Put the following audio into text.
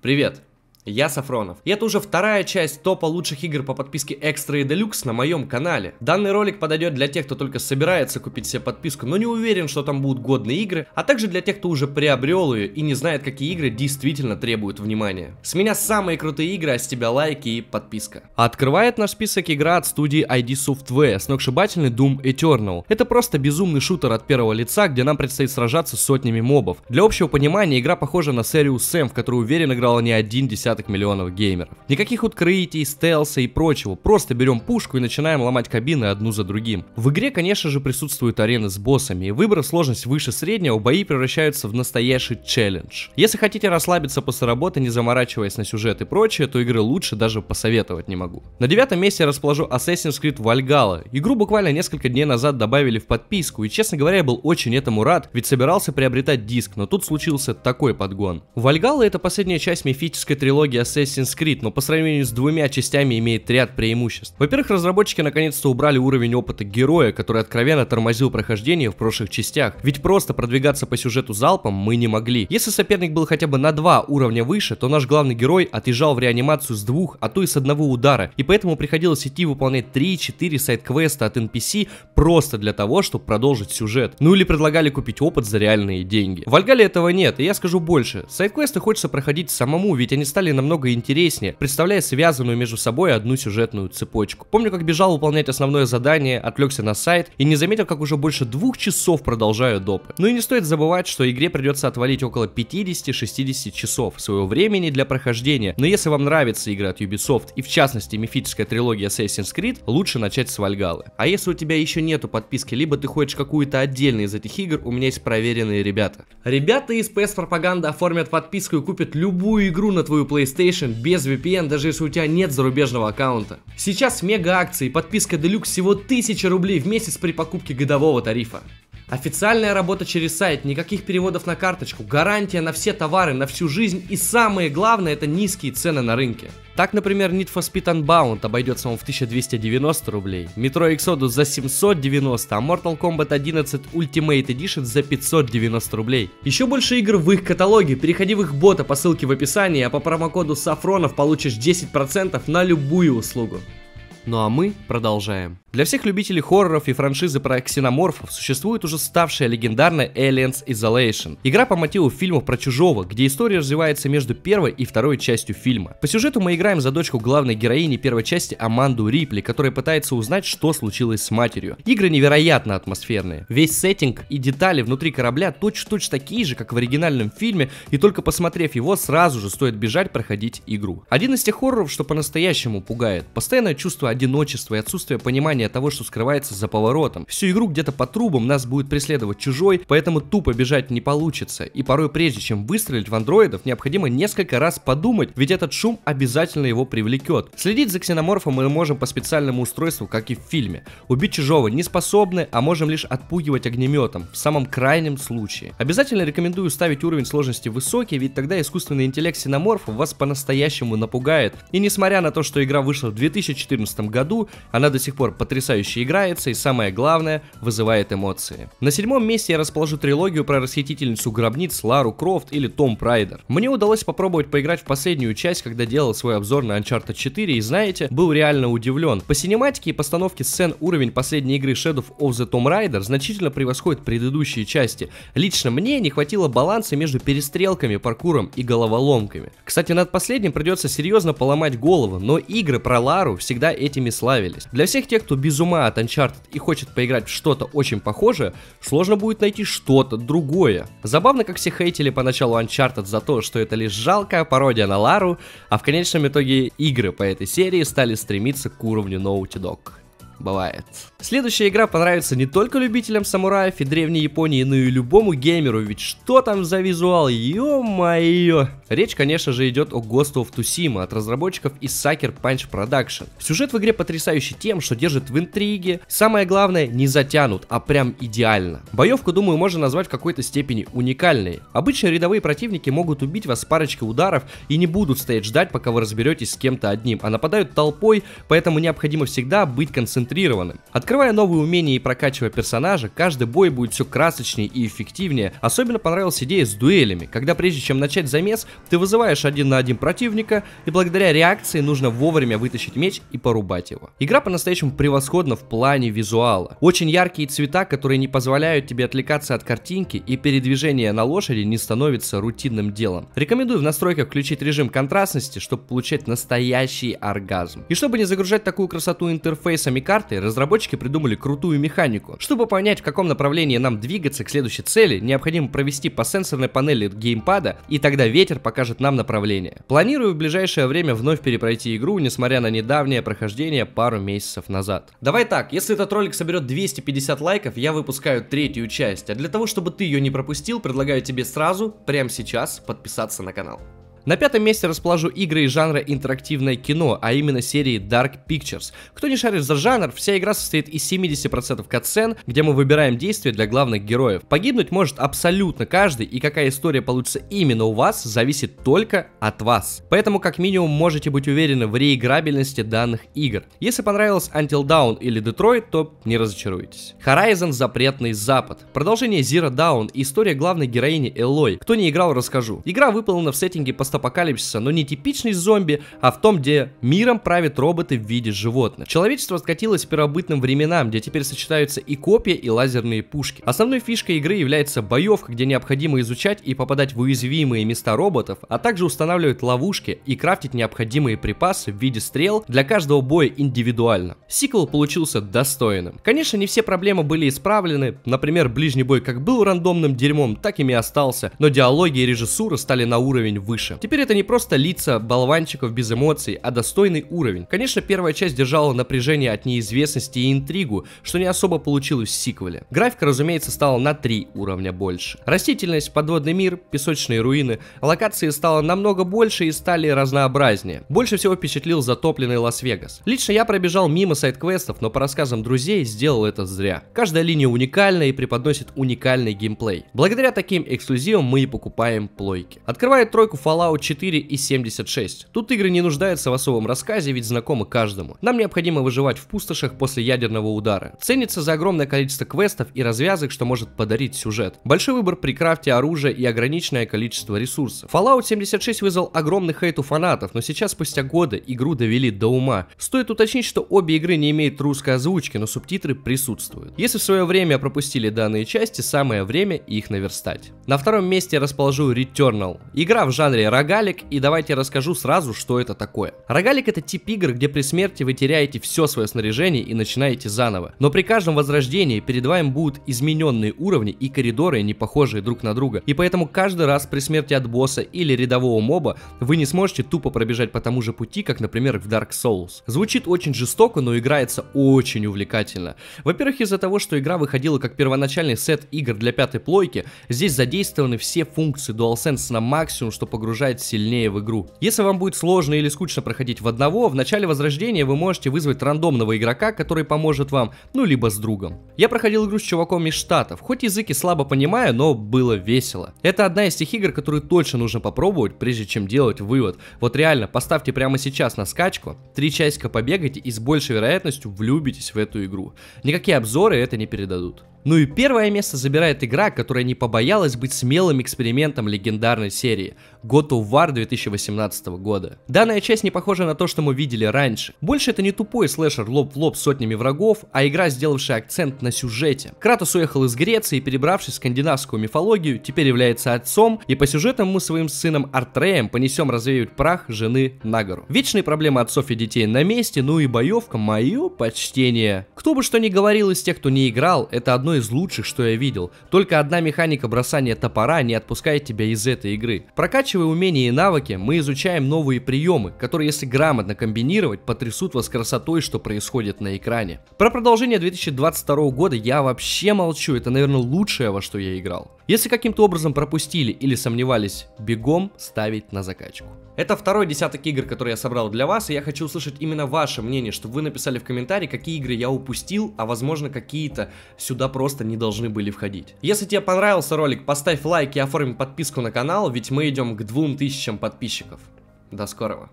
Привет! Я Сафронов. И это уже вторая часть топа лучших игр по подписке Экстра и Deluxe на моем канале. Данный ролик подойдет для тех, кто только собирается купить себе подписку, но не уверен, что там будут годные игры, а также для тех, кто уже приобрел ее и не знает, какие игры действительно требуют внимания. С меня самые крутые игры, а с тебя лайки и подписка. Открывает наш список игра от студии ID Software, сногсшибательный Doom Eternal. Это просто безумный шутер от первого лица, где нам предстоит сражаться с сотнями мобов. Для общего понимания игра похожа на серию Сэм, в которую уверен играла не один десяток десяток миллионов геймеров. Никаких открытий, стелса и прочего, просто берем пушку и начинаем ломать кабины одну за другим. В игре, конечно же, присутствуют арены с боссами, и выбрав сложность выше среднего, бои превращаются в настоящий челлендж. Если хотите расслабиться после работы, не заморачиваясь на сюжет и прочее, то игры лучше даже посоветовать не могу. На девятом месте я расположу Assassin's Creed Valhalla. Игру буквально несколько дней назад добавили в подписку, и честно говоря, я был очень этому рад, ведь собирался приобретать диск, но тут случился такой подгон. Valhalla это последняя часть мифической трилогии трилогии Assassin's Creed, но по сравнению с двумя частями имеет ряд преимуществ. Во-первых, разработчики наконец-то убрали уровень опыта героя, который откровенно тормозил прохождение в прошлых частях, ведь просто продвигаться по сюжету залпом мы не могли. Если соперник был хотя бы на два уровня выше, то наш главный герой отъезжал в реанимацию с двух, а то и с одного удара, и поэтому приходилось идти выполнять 3-4 сайт-квеста от NPC просто для того, чтобы продолжить сюжет. Ну или предлагали купить опыт за реальные деньги. В Альгале этого нет, и я скажу больше. Сайт-квесты хочется проходить самому, ведь они стали стали намного интереснее, представляя связанную между собой одну сюжетную цепочку. Помню, как бежал выполнять основное задание, отвлекся на сайт и не заметил, как уже больше двух часов продолжаю допы. Ну и не стоит забывать, что игре придется отвалить около 50-60 часов своего времени для прохождения, но если вам нравится игра от Ubisoft и в частности мифическая трилогия Assassin's Creed, лучше начать с Вальгалы. А если у тебя еще нету подписки, либо ты хочешь какую-то отдельную из этих игр, у меня есть проверенные ребята. Ребята из PS Propaganda оформят подписку и купят любую игру на твою платформу PlayStation без VPN, даже если у тебя нет зарубежного аккаунта. Сейчас мега акции, подписка Deluxe всего 1000 рублей в месяц при покупке годового тарифа. Официальная работа через сайт, никаких переводов на карточку, гарантия на все товары, на всю жизнь и самое главное это низкие цены на рынке. Так, например, Need for Speed Unbound обойдется вам в 1290 рублей, Metro Exodus за 790, а Mortal Kombat 11 Ultimate Edition за 590 рублей. Еще больше игр в их каталоге, переходи в их бота по ссылке в описании, а по промокоду Сафронов получишь 10% на любую услугу. Ну а мы продолжаем. Для всех любителей хорроров и франшизы про ксеноморфов существует уже ставшая легендарная Aliens Isolation. Игра по мотиву фильмов про чужого, где история развивается между первой и второй частью фильма. По сюжету мы играем за дочку главной героини первой части Аманду Рипли, которая пытается узнать, что случилось с матерью. Игры невероятно атмосферные. Весь сеттинг и детали внутри корабля точь в -точь такие же, как в оригинальном фильме, и только посмотрев его, сразу же стоит бежать проходить игру. Один из тех хорроров, что по-настоящему пугает. Постоянное чувство одиночество и отсутствие понимания того, что скрывается за поворотом. Всю игру где-то по трубам нас будет преследовать чужой, поэтому тупо бежать не получится. И порой прежде чем выстрелить в андроидов, необходимо несколько раз подумать, ведь этот шум обязательно его привлекет. Следить за ксеноморфом мы можем по специальному устройству, как и в фильме. Убить чужого не способны, а можем лишь отпугивать огнеметом, в самом крайнем случае. Обязательно рекомендую ставить уровень сложности высокий, ведь тогда искусственный интеллект ксеноморфа вас по-настоящему напугает. И несмотря на то, что игра вышла в 2014 году, она до сих пор потрясающе играется и, самое главное, вызывает эмоции. На седьмом месте я расположу трилогию про расхитительницу гробниц Лару Крофт или Том Прайдер. Мне удалось попробовать поиграть в последнюю часть, когда делал свой обзор на Uncharted 4 и, знаете, был реально удивлен. По синематике и постановке сцен уровень последней игры Shadow of the Tomb Raider значительно превосходит предыдущие части. Лично мне не хватило баланса между перестрелками, паркуром и головоломками. Кстати, над последним придется серьезно поломать голову, но игры про Лару всегда эти этими славились. Для всех тех, кто без ума от Uncharted и хочет поиграть в что-то очень похожее, сложно будет найти что-то другое. Забавно, как все хейтили поначалу Uncharted за то, что это лишь жалкая пародия на Лару, а в конечном итоге игры по этой серии стали стремиться к уровню Naughty Dog бывает. Следующая игра понравится не только любителям самураев и древней Японии, но и любому геймеру, ведь что там за визуал, ё-моё. Речь, конечно же, идет о Ghost of Tsushima от разработчиков из Sucker Punch Production. Сюжет в игре потрясающий тем, что держит в интриге, самое главное, не затянут, а прям идеально. Боевку, думаю, можно назвать в какой-то степени уникальной. Обычно рядовые противники могут убить вас парочкой ударов и не будут стоять ждать, пока вы разберетесь с кем-то одним, а нападают толпой, поэтому необходимо всегда быть концентрированным концентрированным. Открывая новые умения и прокачивая персонажа, каждый бой будет все красочнее и эффективнее. Особенно понравилась идея с дуэлями, когда прежде чем начать замес, ты вызываешь один на один противника, и благодаря реакции нужно вовремя вытащить меч и порубать его. Игра по-настоящему превосходна в плане визуала. Очень яркие цвета, которые не позволяют тебе отвлекаться от картинки, и передвижение на лошади не становится рутинным делом. Рекомендую в настройках включить режим контрастности, чтобы получать настоящий оргазм. И чтобы не загружать такую красоту интерфейсами карт, карты разработчики придумали крутую механику. Чтобы понять, в каком направлении нам двигаться к следующей цели, необходимо провести по сенсорной панели геймпада, и тогда ветер покажет нам направление. Планирую в ближайшее время вновь перепройти игру, несмотря на недавнее прохождение пару месяцев назад. Давай так, если этот ролик соберет 250 лайков, я выпускаю третью часть, а для того, чтобы ты ее не пропустил, предлагаю тебе сразу, прямо сейчас, подписаться на канал. На пятом месте расположу игры из жанра интерактивное кино, а именно серии Dark Pictures. Кто не шарит за жанр, вся игра состоит из 70% катсцен, где мы выбираем действия для главных героев. Погибнуть может абсолютно каждый, и какая история получится именно у вас, зависит только от вас. Поэтому как минимум можете быть уверены в реиграбельности данных игр. Если понравилось Until Dawn или Detroit, то не разочаруйтесь. Horizon Запретный Запад. Продолжение Zero Dawn и история главной героини Элой. Кто не играл, расскажу. Игра выполнена в сеттинге поставки постапокалипсиса, но не типичный зомби, а в том, где миром правят роботы в виде животных. Человечество скатилось к первобытным временам, где теперь сочетаются и копья, и лазерные пушки. Основной фишкой игры является боевка, где необходимо изучать и попадать в уязвимые места роботов, а также устанавливать ловушки и крафтить необходимые припасы в виде стрел для каждого боя индивидуально. Сиквел получился достойным. Конечно, не все проблемы были исправлены, например, ближний бой как был рандомным дерьмом, так ими остался, но диалоги и режиссура стали на уровень выше. Теперь это не просто лица болванчиков без эмоций, а достойный уровень. Конечно, первая часть держала напряжение от неизвестности и интригу, что не особо получилось в сиквеле. Графика, разумеется, стала на 3 уровня больше. Растительность, подводный мир, песочные руины, локации стало намного больше и стали разнообразнее. Больше всего впечатлил затопленный Лас-Вегас. Лично я пробежал мимо сайт-квестов, но по рассказам друзей сделал это зря. Каждая линия уникальна и преподносит уникальный геймплей. Благодаря таким эксклюзивам мы и покупаем плойки. Открывает тройку Fallout Fallout 4 и 76. Тут игры не нуждаются в особом рассказе, ведь знакомы каждому. Нам необходимо выживать в пустошах после ядерного удара. Ценится за огромное количество квестов и развязок, что может подарить сюжет. Большой выбор при крафте оружия и ограниченное количество ресурсов. Fallout 76 вызвал огромный хейт у фанатов, но сейчас спустя годы игру довели до ума. Стоит уточнить, что обе игры не имеют русской озвучки, но субтитры присутствуют. Если в свое время пропустили данные части, самое время их наверстать. На втором месте расположу Returnal. Игра в жанре рогалик, и давайте расскажу сразу, что это такое. Рогалик это тип игр, где при смерти вы теряете все свое снаряжение и начинаете заново. Но при каждом возрождении перед вами будут измененные уровни и коридоры, не похожие друг на друга. И поэтому каждый раз при смерти от босса или рядового моба вы не сможете тупо пробежать по тому же пути, как, например, в Dark Souls. Звучит очень жестоко, но играется очень увлекательно. Во-первых, из-за того, что игра выходила как первоначальный сет игр для пятой плойки, здесь задействованы все функции DualSense на максимум, что погружает вовлекать сильнее в игру. Если вам будет сложно или скучно проходить в одного, в начале возрождения вы можете вызвать рандомного игрока, который поможет вам, ну либо с другом. Я проходил игру с чуваком из Штатов, хоть языки слабо понимаю, но было весело. Это одна из тех игр, которую точно нужно попробовать, прежде чем делать вывод. Вот реально, поставьте прямо сейчас на скачку, три часика побегайте и с большей вероятностью влюбитесь в эту игру. Никакие обзоры это не передадут. Ну и первое место забирает игра, которая не побоялась быть смелым экспериментом легендарной серии – God of War 2018 года. Данная часть не похожа на то, что мы видели раньше. Больше это не тупой слэшер лоб в лоб с сотнями врагов, а игра, сделавшая акцент на сюжете. Кратос уехал из Греции, перебравшись в скандинавскую мифологию, теперь является отцом, и по сюжетам мы своим сыном Артреем понесем развеивать прах жены на гору. Вечные проблемы отцов и детей на месте, ну и боевка, мое почтение. Кто бы что ни говорил из тех, кто не играл, это одно из из лучших, что я видел. Только одна механика бросания топора не отпускает тебя из этой игры. Прокачивая умения и навыки, мы изучаем новые приемы, которые, если грамотно комбинировать, потрясут вас красотой, что происходит на экране. Про продолжение 2022 года я вообще молчу, это, наверное, лучшее, во что я играл. Если каким-то образом пропустили или сомневались, бегом ставить на закачку. Это второй десяток игр, которые я собрал для вас, и я хочу услышать именно ваше мнение, чтобы вы написали в комментарии, какие игры я упустил, а возможно какие-то сюда просто не должны были входить. Если тебе понравился ролик, поставь лайк и оформи подписку на канал, ведь мы идем к 2000 подписчиков. До скорого.